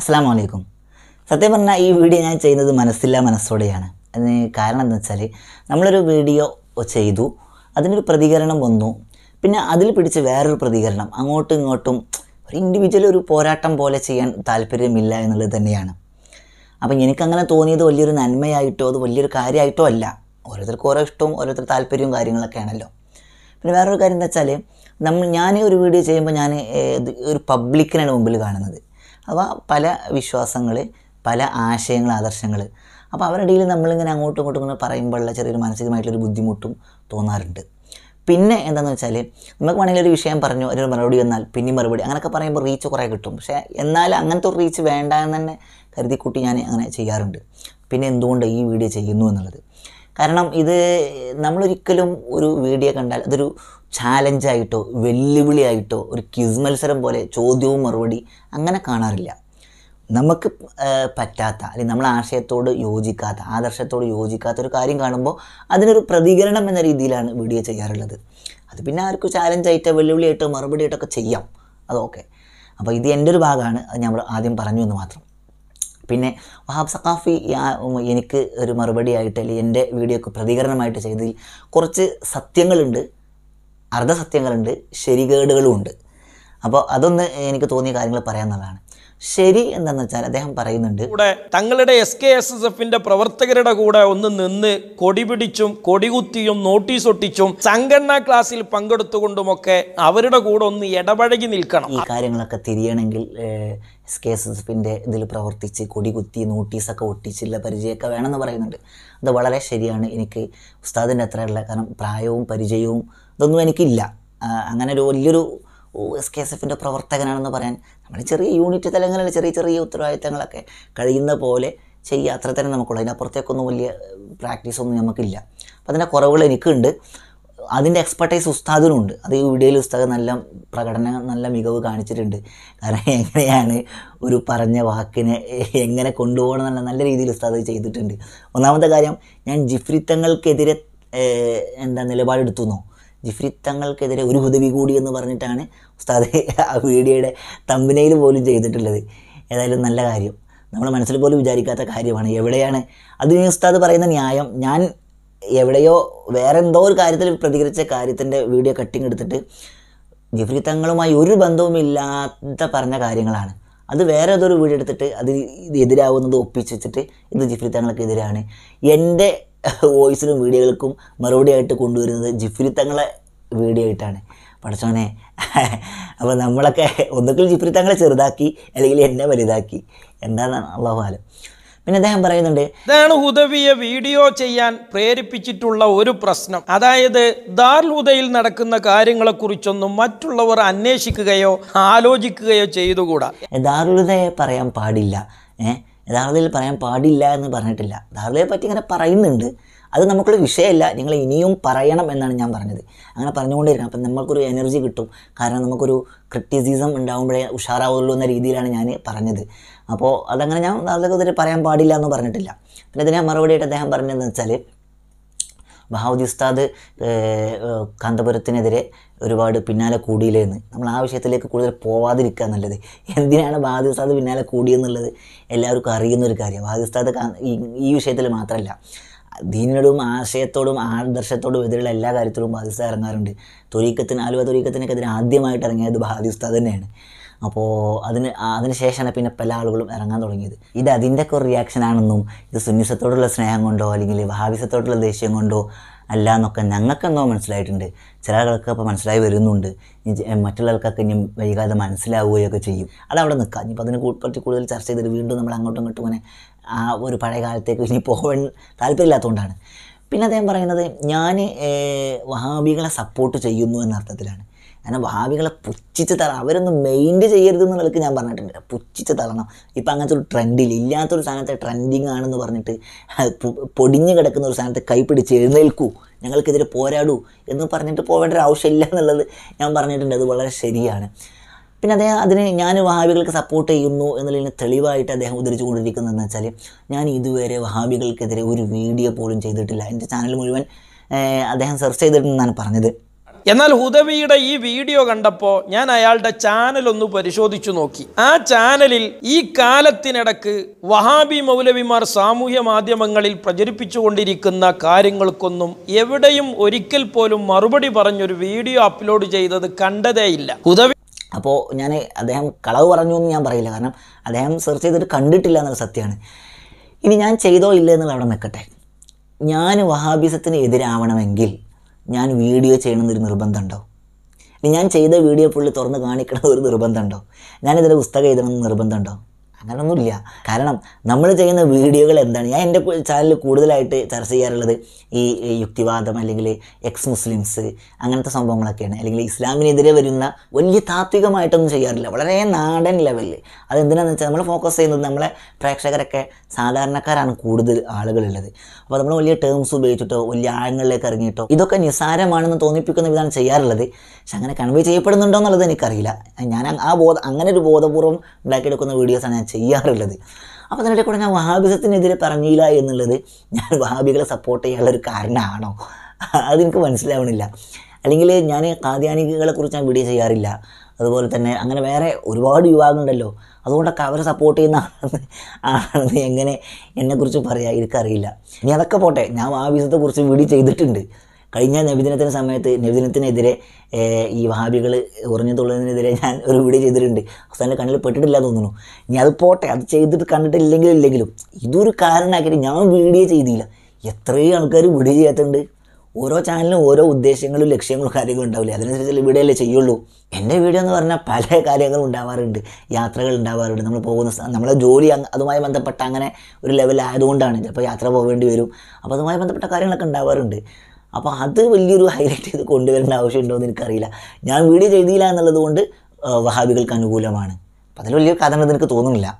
അസ്സാം വലൈക്കും സത്യം പറഞ്ഞാൽ ഈ വീഡിയോ ഞാൻ ചെയ്യുന്നത് മനസ്സില്ല മനസ്സോടെയാണ് അതിന് കാരണം എന്താ വെച്ചാൽ നമ്മളൊരു വീഡിയോ ചെയ്തു അതിനൊരു പ്രതികരണം വന്നു പിന്നെ അതിൽ പിടിച്ച് വേറൊരു പ്രതികരണം അങ്ങോട്ടും ഇങ്ങോട്ടും ഒരു ഇൻഡിവിജ്വൽ ഒരു പോരാട്ടം പോലെ ചെയ്യാൻ താല്പര്യമില്ല എന്നുള്ളത് തന്നെയാണ് അപ്പം എനിക്കങ്ങനെ തോന്നിയത് വലിയൊരു നന്മയായിട്ടോ അത് വലിയൊരു കാര്യമായിട്ടോ അല്ല ഓരോരുത്തർക്ക് ഓരോ ഇഷ്ടവും ഓരോരുത്തർ താല്പര്യവും കാര്യങ്ങളൊക്കെ ആണല്ലോ പിന്നെ വേറൊരു കാര്യം എന്താ വെച്ചാൽ നമ്മൾ ഞാൻ ഒരു വീഡിയോ ചെയ്യുമ്പോൾ ഞാൻ ഒരു പബ്ലിക്കിനാണ് മുമ്പിൽ കാണുന്നത് അപ്പോൾ പല വിശ്വാസങ്ങൾ പല ആശയങ്ങൾ ആദർശങ്ങൾ അപ്പോൾ അവരുടെ ഇടയിൽ നമ്മളിങ്ങനെ അങ്ങോട്ടും ഇങ്ങോട്ടും ഇങ്ങനെ പറയുമ്പോഴുള്ള ചെറിയൊരു മാനസികമായിട്ടുള്ളൊരു ബുദ്ധിമുട്ടും തോന്നാറുണ്ട് പിന്നെ എന്താണെന്ന് വെച്ചാൽ നമുക്ക് വേണമെങ്കിൽ ഒരു വിഷയം പറഞ്ഞു അതിനൊരു മറുപടി വന്നാൽ പിന്നെ മറുപടി അങ്ങനെയൊക്കെ പറയുമ്പോൾ റീച്ച് കുറേ കിട്ടും പക്ഷേ എന്നാൽ അങ്ങനത്തെ ഒരു റീച്ച് വേണ്ട എന്ന് തന്നെ കരുതിക്കൂട്ടി ഞാൻ അങ്ങനെ ചെയ്യാറുണ്ട് പിന്നെ എന്തുകൊണ്ട് ഈ വീഡിയോ ചെയ്യുന്നു എന്നുള്ളത് കാരണം ഇത് നമ്മളൊരിക്കലും ഒരു വീഡിയോ കണ്ടാൽ അതൊരു ചാലഞ്ചായിട്ടോ വെല്ലുവിളിയായിട്ടോ ഒരു ക്വിസ് മത്സരം പോലെ ചോദ്യവും മറുപടി അങ്ങനെ കാണാറില്ല നമുക്ക് പറ്റാത്ത അല്ലെങ്കിൽ നമ്മളെ ആശയത്തോട് യോജിക്കാത്ത ആദർശത്തോട് യോജിക്കാത്ത ഒരു കാര്യം കാണുമ്പോൾ അതിനൊരു പ്രതികരണം എന്ന രീതിയിലാണ് വീഡിയോ ചെയ്യാറുള്ളത് അത് പിന്നെ ആർക്കും ചാലഞ്ചായിട്ടോ വെല്ലുവിളിയായിട്ടോ മറുപടി ആയിട്ടൊക്കെ ചെയ്യാം അതൊക്കെ അപ്പോൾ ഇത് എൻ്റെ ഒരു ഭാഗമാണ് അത് നമ്മൾ ആദ്യം പറഞ്ഞു എന്ന് മാത്രം പിന്നെ വഹാബ് സഖാഫി എനിക്ക് ഒരു മറുപടിയായിട്ട് അല്ലെങ്കിൽ എൻ്റെ വീഡിയോക്ക് പ്രതികരണമായിട്ട് ചെയ്തതിൽ കുറച്ച് സത്യങ്ങളുണ്ട് അർദ്ധസത്യങ്ങളുണ്ട് ശരികേടുകളും ഉണ്ട് അപ്പോൾ അതൊന്ന് എനിക്ക് തോന്നിയ കാര്യങ്ങൾ പറയാമെന്നുള്ളതാണ് ശരി എന്താണെന്ന് വെച്ചാൽ അദ്ദേഹം പറയുന്നുണ്ട് കൂടെ തങ്ങളുടെ എസ് കെ എസ് എസ് എഫിന്റെ പ്രവർത്തകരുടെ കൂടെ ഒന്ന് നിന്ന് കൊടി പിടിച്ചും കൊടികുത്തിയും നോട്ടീസ് ഒട്ടിച്ചും സംഘടന ക്ലാസ്സിൽ പങ്കെടുത്തുകൊണ്ടുമൊക്കെ അവരുടെ കൂടെ ഒന്ന് ഇടപഴകി നിൽക്കണം ഈ കാര്യങ്ങളൊക്കെ തിരിയണമെങ്കിൽ എസ് കെ എസ് എസ് എഫിന്റെ ഇതിൽ പ്രവർത്തിച്ച് കൊടികുത്തി നോട്ടീസൊക്കെ ഒട്ടിച്ചില്ല പരിചയമൊക്കെ വേണമെന്ന് പറയുന്നുണ്ട് അത് വളരെ ശരിയാണ് എനിക്ക് ഉസ്താദിൻ്റെ അത്രയുള്ള കാരണം പ്രായവും പരിചയവും ഇതൊന്നും എനിക്കില്ല അങ്ങനെ ഒരു വലിയൊരു ഒ എസ് കെ എസ് എഫിൻ്റെ പ്രവർത്തകനാണെന്ന് പറയാൻ നമ്മുടെ ചെറിയ യൂണിറ്റ് തലങ്ങളിൽ ചെറിയ ചെറിയ ഉത്തരവാദിത്തങ്ങളൊക്കെ കഴിയുന്ന പോലെ ചെയ്യുക അത്ര തന്നെ നമുക്കുള്ളൂ അതിനപ്പുറത്തേക്കൊന്നും വലിയ പ്രാക്ടീസൊന്നും നമുക്കില്ല അപ്പോൾ അതിൻ്റെ കുറവുകൾ എനിക്കുണ്ട് അതിൻ്റെ എക്സ്പെർട്ടൈസ് ഉസ്താദിനുണ്ട് അത് ഈ വീഡിയോയിൽ ഉസ്താദ് നല്ല പ്രകടനം നല്ല മികവ് കാണിച്ചിട്ടുണ്ട് കാരണം എങ്ങനെയാണ് ഒരു പറഞ്ഞ വാക്കിനെ എങ്ങനെ കൊണ്ടുപോകണം എന്നുള്ള നല്ല രീതിയിൽ ഉസ്താദ് ചെയ്തിട്ടുണ്ട് ഒന്നാമത്തെ കാര്യം ഞാൻ ജിഫ്രിത്തങ്ങൾക്കെതിരെ എന്താ നിലപാടെടുത്തുന്നോ ജിഫ്രി ഒരു ഹുദവി കൂടി എന്ന് പറഞ്ഞിട്ടാണ് ഉസ്താദ് ആ വീഡിയോയുടെ തമ്പിനയിൽ പോലും ചെയ്തിട്ടുള്ളത് ഏതായാലും നല്ല കാര്യം നമ്മൾ മനസ്സിൽ പോലും വിചാരിക്കാത്ത കാര്യമാണ് എവിടെയാണ് അതിന് ഉസ്താദ് പറയുന്ന ന്യായം ഞാൻ എവിടെയോ വേറെ എന്തോ ഒരു കാര്യത്തിൽ പ്രതികരിച്ച കാര്യത്തിൻ്റെ വീഡിയോ കട്ടിങ് എടുത്തിട്ട് ജിഫ്രി തങ്ങളുമായി ഒരു ബന്ധവുമില്ലാത്ത പറഞ്ഞ കാര്യങ്ങളാണ് അത് വേറെ ഏതൊരു വീഡിയോ എടുത്തിട്ട് അത് എതിരാവുന്നത് ഒപ്പിച്ച് വെച്ചിട്ട് ഇത് ജിഫ്രി തങ്ങൾക്കെതിരാണ് എൻ്റെ വോയിസിലും വീഡിയോകൾക്കും മറുപടിയായിട്ട് കൊണ്ടുവരുന്നത് ജിഫ്രി തങ്ങളെ വീഡിയോ ആയിട്ടാണ് പഠിച്ചോനെ അപ്പോൾ നമ്മളൊക്കെ ഒന്നുകിൽ ജിഫ്രി തങ്ങളെ ചെറുതാക്കി അല്ലെങ്കിൽ എന്നെ വലുതാക്കി എന്താണെന്നാണ് അള്ളാഹാലം പിന്നെ അദ്ദേഹം പറയുന്നുണ്ട് ഇതാണ് ഹുദവിയെ വീഡിയോ ചെയ്യാൻ പ്രേരിപ്പിച്ചിട്ടുള്ള ഒരു പ്രശ്നം അതായത് ദാർ ഹുദയിൽ നടക്കുന്ന കാര്യങ്ങളെക്കുറിച്ചൊന്നും മറ്റുള്ളവർ അന്വേഷിക്കുകയോ ആലോചിക്കുകയോ ചെയ്തുകൂടാ ഹുദയെ പറയാൻ പാടില്ല ഏഹ് യഥാർത്ഥത്തിൽ പറയാൻ പാടില്ല എന്ന് പറഞ്ഞിട്ടില്ല ധാർലയെ പറ്റി ഇങ്ങനെ പറയുന്നുണ്ട് അത് നമുക്കൊരു വിഷയമല്ല നിങ്ങൾ ഇനിയും പറയണം എന്നാണ് ഞാൻ പറഞ്ഞത് അങ്ങനെ പറഞ്ഞുകൊണ്ടിരിക്കണം അപ്പം നമ്മൾക്കൊരു എനർജി കിട്ടും കാരണം നമുക്കൊരു ക്രിറ്റിസിസം ഉണ്ടാകുമ്പോഴേ ഉഷാറാവുള്ളൂ എന്ന രീതിയിലാണ് ഞാൻ പറഞ്ഞത് അപ്പോൾ അതങ്ങനെ ഞാൻ ധാർലയ്ക്കെതിരെ പറയാൻ പാടില്ല എന്ന് പറഞ്ഞിട്ടില്ല പിന്നെ ഇതിനെ മറുപടിയായിട്ട് അദ്ദേഹം പറഞ്ഞതെന്ന് വെച്ചാൽ ബഹാവുദ്ദി ഉസ്താദ് കാന്തപുരത്തിനെതിരെ ഒരുപാട് പിന്നാലെ കൂടിയില്ലെന്ന് നമ്മൾ ആ വിഷയത്തിലേക്ക് കൂടുതൽ പോവാതിരിക്കുക എന്നുള്ളത് എന്തിനാണ് ബഹാദി ഉസ്താദ് പിന്നാലെ കൂടിയെന്നുള്ളത് എല്ലാവർക്കും അറിയുന്ന ഒരു കാര്യം ബഹാദി ഉസ്താദ് ഈ വിഷയത്തിൽ മാത്രമല്ല ദീനിനോടും ആശയത്തോടും ആദർശത്തോടും എതിരുള്ള എല്ലാ കാര്യത്തിലും ഉസ്താദ് ഇറങ്ങാറുണ്ട് തൊരീക്കത്തിന് ആലുവ തൊരീക്കത്തിനൊക്കെ എതിരെ ആദ്യമായിട്ട് ഇറങ്ങിയത് ബഹാദി ഉസ്താദ് തന്നെയാണ് അപ്പോൾ അതിന് അതിന് ശേഷമാണ് പിന്നെ പല ആളുകളും ഇറങ്ങാൻ തുടങ്ങിയത് ഇത് അതിൻ്റെ ഒരു റിയാക്ഷൻ ആണെന്നും ഇത് സുന്യസത്തോടുള്ള സ്നേഹം കൊണ്ടോ അല്ലെങ്കിൽ വഹാബിസത്തോടുള്ള ദേഷ്യം കൊണ്ടോ അല്ല എന്നൊക്കെ ഞങ്ങൾക്കെന്തോ മനസ്സിലായിട്ടുണ്ട് ചില ആളുകൾക്ക് അപ്പോൾ മനസ്സിലായി വരുന്നുണ്ട് മറ്റുള്ള ആൾക്കാർക്ക് ഇനി വൈകാതെ മനസ്സിലാവുകയൊക്കെ ചെയ്യും അതവിടെ നിൽക്കാം ഇനിയിപ്പോൾ അതിനെ കുറച്ച് കൂടുതൽ ചർച്ച ചെയ്തിട്ട് വീണ്ടും നമ്മൾ അങ്ങോട്ടും ഇങ്ങോട്ടും ഇങ്ങനെ ആ ഒരു പഴയ കാലത്തേക്ക് ഇനി പോകാൻ താല്പര്യമില്ലാത്തതുകൊണ്ടാണ് പിന്നെ അദ്ദേഹം പറയുന്നത് ഞാൻ വഹാബികളെ സപ്പോർട്ട് ചെയ്യുന്നു എന്ന അർത്ഥത്തിലാണ് കാരണം ഭാവികളെ പുച്ഛിച്ച് തള അവരൊന്നും മെയിൻഡ് ചെയ്യരുത് എന്നുള്ളത് ഞാൻ പറഞ്ഞിട്ടുണ്ട് പുച്ഛിച്ച് തളണം ഇപ്പം അങ്ങനത്തെ ഒരു ട്രെൻഡിൽ ഇല്ലാത്തൊരു സാധനത്തെ ട്രെൻഡിങ് ആണെന്ന് പറഞ്ഞിട്ട് പൊടിഞ്ഞു കിടക്കുന്ന ഒരു സാധനത്തെ കൈപ്പിടിച്ച് എഴുന്നേൽക്കൂ ഞങ്ങൾക്കെതിരെ പോരാടൂ എന്ന് പറഞ്ഞിട്ട് പോവേണ്ട ഒരു ആവശ്യമില്ല എന്നുള്ളത് ഞാൻ പറഞ്ഞിട്ടുണ്ട് അത് വളരെ ശരിയാണ് പിന്നെ അദ്ദേഹം അതിന് ഞാൻ ഭാവികൾക്ക് സപ്പോർട്ട് ചെയ്യുന്നു എന്നുള്ളതിന് തെളിവായിട്ട് അദ്ദേഹം ഉദ്ധരിച്ചു കൊണ്ടിരിക്കുന്നതെന്ന് വെച്ചാൽ ഞാൻ ഇതുവരെ ഭാവികൾക്കെതിരെ ഒരു വീഡിയോ പോലും ചെയ്തിട്ടില്ല എൻ്റെ ചാനൽ മുഴുവൻ അദ്ദേഹം സെർച്ച് ചെയ്തിട്ടുണ്ടെന്നാണ് പറഞ്ഞത് എന്നാൽ ഹുദവിയുടെ ഈ വീഡിയോ കണ്ടപ്പോൾ ഞാൻ അയാളുടെ ചാനൽ ഒന്ന് പരിശോധിച്ചു നോക്കി ആ ചാനലിൽ ഈ കാലത്തിനിടക്ക് വഹാബി മൗലവിമാർ സാമൂഹ്യ മാധ്യമങ്ങളിൽ പ്രചരിപ്പിച്ചുകൊണ്ടിരിക്കുന്ന കാര്യങ്ങൾക്കൊന്നും എവിടെയും ഒരിക്കൽ പോലും മറുപടി പറഞ്ഞൊരു വീഡിയോ അപ്ലോഡ് ചെയ്തത് കണ്ടതേയില്ല ഹുദവി അപ്പോൾ ഞാൻ അദ്ദേഹം കളവ് പറഞ്ഞു എന്ന് ഞാൻ പറയില്ല കാരണം അദ്ദേഹം സെർച്ച് ചെയ്തിട്ട് കണ്ടിട്ടില്ല എന്നുള്ള സത്യമാണ് ഇനി ഞാൻ ചെയ്തോ ഇല്ല എന്നുള്ള അവിടെ നിൽക്കട്ടെ ഞാൻ വഹാബിസത്തിന് എതിരാവണമെങ്കിൽ ഞാൻ വീഡിയോ ചെയ്യണമെന്നൊരു നിർബന്ധമുണ്ടോ ഞാൻ ചെയ്ത വീഡിയോ പുള്ളി തുറന്ന് കാണിക്കണമെന്നൊരു ഒരു നിർബന്ധമുണ്ടോ ഞാനിതിൻ്റെ പുസ്തകം എഴുതണമെന്ന് നിർബന്ധമുണ്ടോ അങ്ങനൊന്നുമില്ല കാരണം നമ്മൾ ചെയ്യുന്ന വീഡിയോകൾ എന്താണ് ഞാൻ എൻ്റെ ചാനലിൽ കൂടുതലായിട്ട് ചർച്ച ചെയ്യാറുള്ളത് ഈ യുക്തിവാദം അല്ലെങ്കിൽ എക്സ് മുസ്ലിംസ് അങ്ങനത്തെ സംഭവങ്ങളൊക്കെയാണ് അല്ലെങ്കിൽ ഇസ്ലാമിനെതിരെ വരുന്ന വലിയ താത്വികമായിട്ടൊന്നും ചെയ്യാറില്ല വളരെ നാടൻ ലെവലിൽ അതെന്തിനാണെന്ന് വെച്ചാൽ നമ്മൾ ഫോക്കസ് ചെയ്യുന്നത് നമ്മളെ പ്രേക്ഷകരൊക്കെ സാധാരണക്കാരാണ് കൂടുതൽ ആളുകളുള്ളത് അപ്പോൾ നമ്മൾ വലിയ ടേംസ് ഉപയോഗിച്ചിട്ടോ വലിയ ആഴങ്ങളിലേക്ക് ഇറങ്ങിയിട്ടോ ഇതൊക്കെ നിസാരമാണെന്ന് തോന്നിപ്പിക്കുന്ന വിധമാണ് ചെയ്യാറുള്ളത് പക്ഷെ അങ്ങനെ കൺവേ ചെയ്യപ്പെടുന്നുണ്ടോ എന്നുള്ളത് എനിക്കറിയില്ല ഞാൻ ആ ബോധം അങ്ങനെ ഒരു ബോധപൂർവ്വം ഉണ്ടാക്കിയെടുക്കുന്ന വീഡിയോസാണ് ഞാൻ ചെയ്യാറുള്ളത് അപ്പോൾ അതിൻ്റെ കൂടെ ഞാൻ വഹാബിസത്തിനെതിരെ പറഞ്ഞില്ല എന്നുള്ളത് ഞാൻ വഹാബികളെ സപ്പോർട്ട് ചെയ്യാനുള്ള ഒരു കാരണമാണോ അതെനിക്ക് മനസ്സിലാവണില്ല അല്ലെങ്കിൽ ഞാൻ കാദ്യാനികളെ കുറിച്ച് ഞാൻ വീഡിയോ ചെയ്യാറില്ല അതുപോലെ തന്നെ അങ്ങനെ വേറെ ഒരുപാട് യുവാക്കളുണ്ടല്ലോ അതുകൊണ്ടൊക്കെ അവരെ സപ്പോർട്ട് ചെയ്യുന്ന ആളാണ് ആണെന്ന് എങ്ങനെ എന്നെക്കുറിച്ച് പറയാം എനിക്കറിയില്ല ഇനി അതൊക്കെ പോട്ടെ ഞാൻ ആ വിസത്തെക്കുറിച്ച് വീഡിയോ ചെയ്തിട്ടുണ്ട് കഴിഞ്ഞ നബിദിനത്തിൻ്റെ സമയത്ത് നബിദിനത്തിനെതിരെ ഈ വഹാബികൾ ഉറഞ്ഞതുള്ളതിനെതിരെ ഞാൻ ഒരു വീഡിയോ ചെയ്തിട്ടുണ്ട് അവസാനം കണ്ണിൽ പെട്ടിട്ടില്ല തോന്നുന്നു ഇനി അത് പോട്ടെ അത് ചെയ്തിട്ട് കണ്ടിട്ടില്ലെങ്കിലും ഇല്ലെങ്കിലും ഇതൊരു കാരണമാക്കിയിട്ട് ഞാൻ വീഡിയോ ചെയ്തില്ല എത്രയും ആൾക്കാർ വീഡിയോ ചെയ്യാത്തുണ്ട് ഓരോ ചാനലിനും ഓരോ ഉദ്ദേശങ്ങളും ലക്ഷ്യങ്ങളും കാര്യങ്ങളും ഉണ്ടാവില്ല അതിനനുസരിച്ച് വീഡിയോ അല്ലേ ചെയ്യുള്ളൂ എൻ്റെ വീഡിയോ എന്ന് പറഞ്ഞാൽ പല കാര്യങ്ങളും ഉണ്ടാവാറുണ്ട് യാത്രകൾ ഉണ്ടാവാറുണ്ട് നമ്മൾ പോകുന്ന നമ്മളെ ജോലി അതുമായി ബന്ധപ്പെട്ട അങ്ങനെ ഒരു ലെവലായതുകൊണ്ടാണ് ചിലപ്പോൾ യാത്ര പോകേണ്ടി വരും അപ്പോൾ അതുമായി ബന്ധപ്പെട്ട കാര്യങ്ങളൊക്കെ ഉണ്ടാവാറുണ്ട് അപ്പോൾ അത് വലിയൊരു ഹൈലൈറ്റ് ചെയ്ത് കൊണ്ടുവരേണ്ട ആവശ്യമുണ്ടോ എന്ന് എനിക്കറിയില്ല ഞാൻ വീഡിയോ ചെയ്തില്ല എന്നുള്ളത് കൊണ്ട് വഹാബികൾക്ക് അനുകൂലമാണ് അപ്പോൾ അതിൽ വലിയൊരു കഥ എനിക്ക് തോന്നുന്നില്ല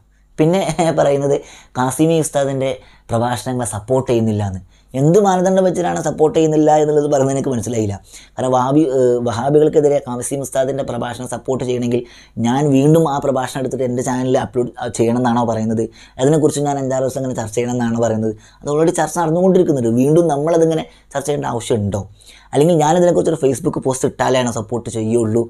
പിന്നെ പറയുന്നത് കാസിമി ഉസ്താദിൻ്റെ പ്രഭാഷണങ്ങളെ സപ്പോർട്ട് ചെയ്യുന്നില്ല എന്ന് എന്ത് മാനദണ്ഡം വെച്ചിട്ടാണ് സപ്പോർട്ട് ചെയ്യുന്നില്ല എന്നുള്ളത് പറയുന്നത് എനിക്ക് മനസ്സിലായില്ല കാരണം വാബി വഹാബികൾക്കെതിരെ കാമസീം ഉസ്താദിൻ്റെ പ്രഭാഷണം സപ്പോർട്ട് ചെയ്യണമെങ്കിൽ ഞാൻ വീണ്ടും ആ പ്രഭാഷണം എടുത്തിട്ട് എൻ്റെ ചാനലിൽ അപ്ലോഡ് ചെയ്യണം എന്നാണോ പറയുന്നത് അതിനെക്കുറിച്ച് ഞാൻ അഞ്ചാറ് ദിവസം അങ്ങനെ ചർച്ച ചെയ്യണം എന്നാണ് പറയുന്നത് അത് ഓൾറെഡി ചർച്ച നടന്നുകൊണ്ടിരിക്കുന്നുണ്ട് വീണ്ടും നമ്മളതിങ്ങനെ ചർച്ച ചെയ്യേണ്ട ആവശ്യമുണ്ടോ അല്ലെങ്കിൽ ഞാനതിനെക്കുറിച്ചൊരു ഫേസ്ബുക്ക് പോസ്റ്റ് ഇട്ടാലാണ് സപ്പോർട്ട് ചെയ്യുള്ളൂ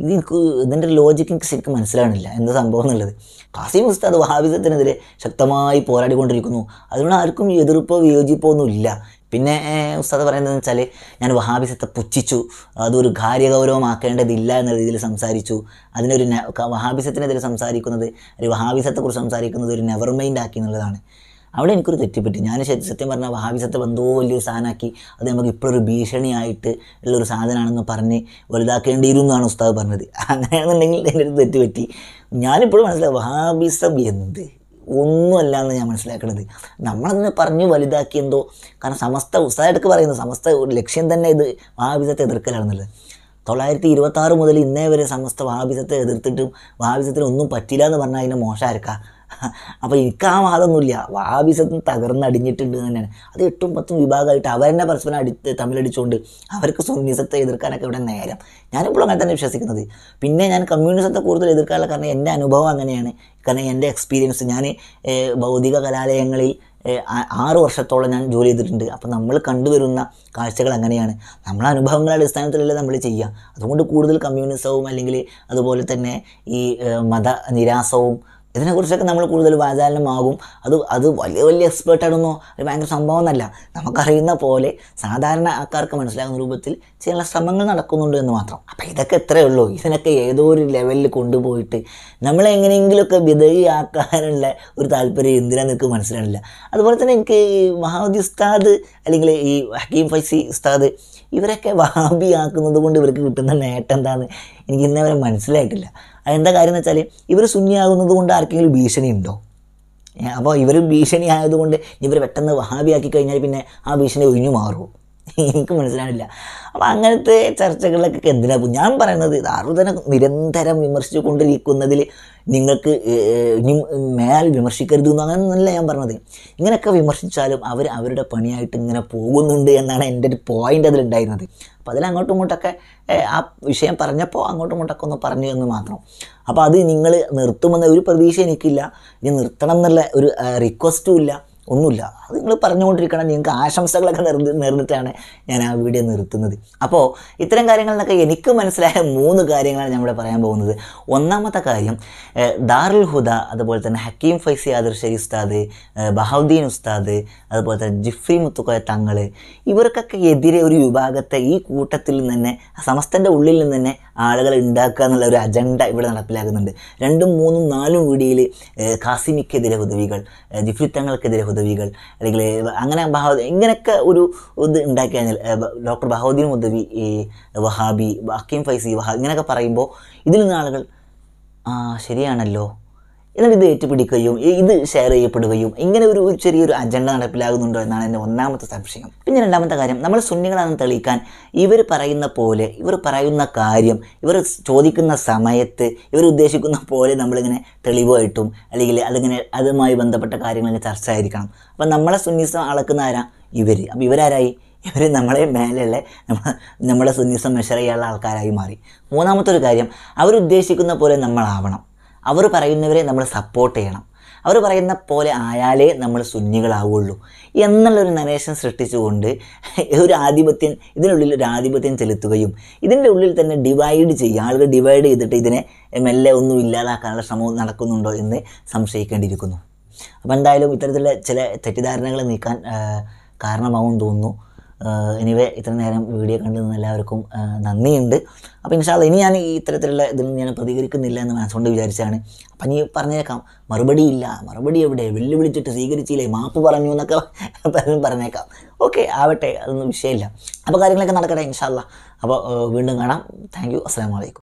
ഇത് എനിക്ക് ഇതിൻ്റെ ലോജിക്ക് എനിക്ക് ശരിക്കും മനസ്സിലാകണില്ല എന്ത് സംഭവം എന്നുള്ളത് കാസിം ഉസ്താദ് വഹാബിസത്തിനെതിരെ ശക്തമായി പോരാടിക്കൊണ്ടിരിക്കുന്നു അതുകൊണ്ട് ആർക്കും എതിർപ്പോ വിയോജിപ്പോ ഒന്നുമില്ല പിന്നെ ഉസ്താദ് പറയുന്നതെന്ന് വെച്ചാൽ ഞാൻ വഹാബിസത്തെ പുച്ഛിച്ചു അതൊരു കാര്യഗൗരവമാക്കേണ്ടതില്ല എന്ന രീതിയിൽ സംസാരിച്ചു അതിനൊരു വഹാബിസത്തിനെതിരെ സംസാരിക്കുന്നത് ഒരു വഹാബിസത്തെക്കുറിച്ച് സംസാരിക്കുന്നത് ഒരു നെവർ മൈൻഡ് ആക്കി എന്നുള്ളതാണ് അവിടെ എനിക്കൊരു തെറ്റിപ്പറ്റി ഞാൻ സത്യം പറഞ്ഞാൽ ഭാവിസത്തെ എന്തോ വലിയൊരു സാധനമാക്കി അത് നമുക്ക് ഇപ്പോഴൊരു ഭീഷണിയായിട്ട് ഉള്ളൊരു സാധനമാണെന്ന് പറഞ്ഞ് എന്നാണ് ഉസ്താദ് പറഞ്ഞത് അങ്ങനെയാണെന്നുണ്ടെങ്കിൽ എൻ്റെ ഒരു തെറ്റുപറ്റി ഞാനിപ്പോഴും മനസ്സിലായി വഹാബിസം എന്ത് ഒന്നുമല്ല എന്ന് ഞാൻ മനസ്സിലാക്കുന്നത് നമ്മളതിനെ പറഞ്ഞു വലുതാക്കി എന്തോ കാരണം സമസ്ത ഉസ്താദെടുക്ക് പറയുന്നത് സമസ്ത ഒരു ലക്ഷ്യം തന്നെ ഇത് വഹാബിസത്തെ എതിർക്കലാണെന്നുള്ളത് തൊള്ളായിരത്തി ഇരുപത്തി ആറ് മുതൽ ഇന്നേ വരെ സമസ്ത വഹാബിസത്തെ എതിർത്തിട്ടും വഹാബിസത്തിന് ഒന്നും പറ്റില്ല എന്ന് പറഞ്ഞാൽ അതിനെ മോശമായിരിക്കാം അപ്പോൾ എനിക്ക് ആ വാദമൊന്നുമില്ല വാബിസം തകർന്നടിഞ്ഞിട്ടുണ്ട് തന്നെയാണ് അത് എട്ടും പത്തും വിഭാഗമായിട്ട് അവരെന്നെ പരസ്പരം അടിത്ത് തമ്മിലടിച്ചുകൊണ്ട് അവർക്ക് സുന്നിസത്തെ എതിർക്കാനൊക്കെ ഇവിടെ നേരം ഞാനിപ്പോഴും അങ്ങനെ തന്നെ വിശ്വസിക്കുന്നത് പിന്നെ ഞാൻ കമ്മ്യൂണിസത്തെ കൂടുതൽ എതിർക്കാനുള്ള കാരണം എൻ്റെ അനുഭവം അങ്ങനെയാണ് കാരണം എൻ്റെ എക്സ്പീരിയൻസ് ഞാൻ ഭൗതിക കലാലയങ്ങളിൽ ആറ് വർഷത്തോളം ഞാൻ ജോലി ചെയ്തിട്ടുണ്ട് അപ്പോൾ നമ്മൾ കണ്ടുവരുന്ന കാഴ്ചകൾ അങ്ങനെയാണ് നമ്മളെ അനുഭവങ്ങളെ അടിസ്ഥാനത്തിലല്ലേ നമ്മൾ ചെയ്യുക അതുകൊണ്ട് കൂടുതൽ കമ്മ്യൂണിസവും അല്ലെങ്കിൽ അതുപോലെ തന്നെ ഈ മത നിരാസവും ഇതിനെക്കുറിച്ചൊക്കെ നമ്മൾ കൂടുതൽ വാചാലനമാകും അത് അത് വലിയ വലിയ എക്സ്പേർട്ട് ആണെന്നോ ഒരു ഭയങ്കര സംഭവം എന്നല്ല നമുക്കറിയുന്ന പോലെ സാധാരണ ആൾക്കാർക്ക് മനസ്സിലാകുന്ന രൂപത്തിൽ ചില ശ്രമങ്ങൾ നടക്കുന്നുണ്ട് എന്ന് മാത്രം അപ്പോൾ ഇതൊക്കെ എത്രയേ ഉള്ളൂ ഇതിനൊക്കെ ഏതോ ഒരു ലെവലിൽ കൊണ്ടുപോയിട്ട് നമ്മളെങ്ങനെയെങ്കിലുമൊക്കെ വിധേയാക്കാനുള്ള ഒരു താല്പര്യം എന്തിനാണെന്ന് എനിക്ക് മനസ്സിലാവില്ല അതുപോലെ തന്നെ എനിക്ക് മഹാദി ഉസ്താദ് അല്ലെങ്കിൽ ഈ ഹക്കീം ഫൈസി ഉസ്താദ് ഇവരൊക്കെ വഹാബിയാക്കുന്നത് കൊണ്ട് ഇവർക്ക് കിട്ടുന്ന നേട്ടം എന്താണെന്ന് എനിക്ക് ഇന്നേ വരെ മനസ്സിലായിട്ടില്ല അതെന്താ കാര്യം എന്ന് വെച്ചാൽ ഇവർ സുന്നിയാകുന്നത് കൊണ്ട് ആർക്കെങ്കിലും ഭീഷണി ഉണ്ടോ അപ്പോൾ ഇവർ ഭീഷണി ആയതുകൊണ്ട് ഇവർ പെട്ടെന്ന് വഹാബിയാക്കി കഴിഞ്ഞാൽ പിന്നെ ആ ഭീഷണി ഒഴിഞ്ഞു മാറുമോ എനിക്ക് മനസ്സിലാവില്ല അപ്പം അങ്ങനത്തെ ചർച്ചകളിലൊക്കെ എന്തിനാണ് ഞാൻ പറയുന്നത് ദാറുദനെ നിരന്തരം വിമർശിച്ചു കൊണ്ടിരിക്കുന്നതിൽ നിങ്ങൾക്ക് മേൽ വിമർശിക്കരുത് എന്ന് അങ്ങനെയൊന്നല്ല ഞാൻ പറഞ്ഞത് ഇങ്ങനെയൊക്കെ വിമർശിച്ചാലും അവർ അവരുടെ പണിയായിട്ട് ഇങ്ങനെ പോകുന്നുണ്ട് എന്നാണ് എൻ്റെ ഒരു പോയിൻ്റ് അതിലുണ്ടായിരുന്നത് അപ്പോൾ അതിൽ അങ്ങോട്ടും ഇങ്ങോട്ടൊക്കെ ആ വിഷയം പറഞ്ഞപ്പോൾ അങ്ങോട്ടും ഇങ്ങോട്ടൊക്കെ ഒന്ന് പറഞ്ഞു എന്ന് മാത്രം അപ്പോൾ അത് നിങ്ങൾ നിർത്തുമെന്ന ഒരു പ്രതീക്ഷ എനിക്കില്ല ഇനി നിർത്തണം എന്നുള്ള ഒരു റിക്വസ്റ്റും ഇല്ല ഒന്നുമില്ല അത് നിങ്ങൾ പറഞ്ഞുകൊണ്ടിരിക്കണം നിങ്ങൾക്ക് ആശംസകളൊക്കെ നിർ നിർന്നിട്ടാണ് ഞാൻ ആ വീഡിയോ നിർത്തുന്നത് അപ്പോൾ ഇത്തരം കാര്യങ്ങളെന്നൊക്കെ എനിക്ക് മനസ്സിലായ മൂന്ന് കാര്യങ്ങളാണ് ഇവിടെ പറയാൻ പോകുന്നത് ഒന്നാമത്തെ കാര്യം ദാറുൽ ഹുദ അതുപോലെ തന്നെ ഹക്കീം ഫൈസി ആദർശരി ഉസ്താദ് ബഹൗദ്ദീൻ ഉസ്താദ് അതുപോലെ തന്നെ ജിഫ്രി മുത്തുക്കോയ തങ്ങൾ ഇവർക്കൊക്കെ എതിരെ ഒരു വിഭാഗത്തെ ഈ കൂട്ടത്തിൽ നിന്ന് തന്നെ സമസ്തൻ്റെ ഉള്ളിൽ നിന്ന് തന്നെ ആളുകൾ ഉണ്ടാക്കുക എന്നുള്ള ഒരു അജണ്ട ഇവിടെ നടപ്പിലാക്കുന്നുണ്ട് രണ്ടും മൂന്നും നാലും വീടിയിൽ കാസിമിക്കെതിരെ ഹുദവികൾ ജിഫ്രി തങ്ങൾക്കെതിരെ ഹുദവികൾ അല്ലെങ്കിൽ അങ്ങനെ ബഹാദ് ഇങ്ങനെയൊക്കെ ഒരു ഇത് ഉണ്ടാക്കി കഴിഞ്ഞാൽ ഡോക്ടർ ബഹാദീൻ മുദ്ദബി വഹാബി അക്കീം ഫൈസി വഹാബി ഇങ്ങനെയൊക്കെ പറയുമ്പോൾ ഇതിൽ നിന്ന് ആളുകൾ ആ ശരിയാണല്ലോ എന്നിട്ട് ഇത് ഏറ്റുപിടിക്കുകയും ഇത് ഷെയർ ചെയ്യപ്പെടുകയും ഇങ്ങനെ ഒരു ചെറിയൊരു അജണ്ട നടപ്പിലാകുന്നുണ്ടോ എന്നാണ് എൻ്റെ ഒന്നാമത്തെ സംശയം പിന്നെ രണ്ടാമത്തെ കാര്യം നമ്മൾ സുന്നികളാണെന്ന് തെളിയിക്കാൻ ഇവർ പറയുന്ന പോലെ ഇവർ പറയുന്ന കാര്യം ഇവർ ചോദിക്കുന്ന സമയത്ത് ഇവർ ഉദ്ദേശിക്കുന്ന പോലെ നമ്മളിങ്ങനെ തെളിവായിട്ടും അല്ലെങ്കിൽ അതിങ്ങനെ അതുമായി ബന്ധപ്പെട്ട കാര്യങ്ങളിങ്ങനെ ചർച്ച ആയിരിക്കണം അപ്പം നമ്മളെ സുന്നിസം അളക്കുന്ന ആരാ ഇവർ അപ്പോൾ ഇവരാരായി ഇവർ നമ്മളെ മേലെയുള്ള നമ്മൾ നമ്മളെ സുന്നിസം മെഷർ ചെയ്യാനുള്ള ആൾക്കാരായി മാറി മൂന്നാമത്തെ ഒരു കാര്യം അവരുദ്ദേശിക്കുന്ന പോലെ നമ്മളാവണം അവർ പറയുന്നവരെ നമ്മൾ സപ്പോർട്ട് ചെയ്യണം അവർ പറയുന്ന പോലെ ആയാലേ നമ്മൾ സുന്നികളാവുള്ളൂ എന്നുള്ളൊരു നരേഷൻ സൃഷ്ടിച്ചുകൊണ്ട് ഒരു ആധിപത്യം ഇതിനുള്ളിൽ ഒരു ആധിപത്യം ചെലുത്തുകയും ഇതിൻ്റെ ഉള്ളിൽ തന്നെ ഡിവൈഡ് ചെയ്യുക ആളുകൾ ഡിവൈഡ് ചെയ്തിട്ട് ഇതിനെ മെല്ലെ ഒന്നും ഇല്ലാതാക്കാനുള്ള ശ്രമം നടക്കുന്നുണ്ടോ എന്ന് സംശയിക്കേണ്ടിയിരിക്കുന്നു അപ്പോൾ എന്തായാലും ഇത്തരത്തിലുള്ള ചില തെറ്റിദ്ധാരണകൾ നീക്കാൻ കാരണമാവും തോന്നുന്നു എനിവേ ഇത്ര നേരം വീഡിയോ നിന്ന് എല്ലാവർക്കും നന്ദിയുണ്ട് അപ്പോൾ ഇൻഷാല്ല ഇനി ഞാൻ ഈ ഇത്തരത്തിലുള്ള ഇതിൽ ഞാൻ പ്രതികരിക്കുന്നില്ല എന്ന് മനസ്സുകൊണ്ട് വിചാരിച്ചാണ് അപ്പം നീ പറഞ്ഞേക്കാം മറുപടി ഇല്ല മറുപടി എവിടെ വെല്ലുവിളിച്ചിട്ട് സ്വീകരിച്ചില്ലേ മാപ്പ് പറഞ്ഞു എന്നൊക്കെ പലരും പറഞ്ഞേക്കാം ഓക്കെ ആവട്ടെ അതൊന്നും വിഷയമില്ല അപ്പോൾ കാര്യങ്ങളൊക്കെ നടക്കട്ടെ ഇൻഷാല്ല അപ്പോൾ വീണ്ടും കാണാം താങ്ക് യു അസ്സാം വലൈക്കും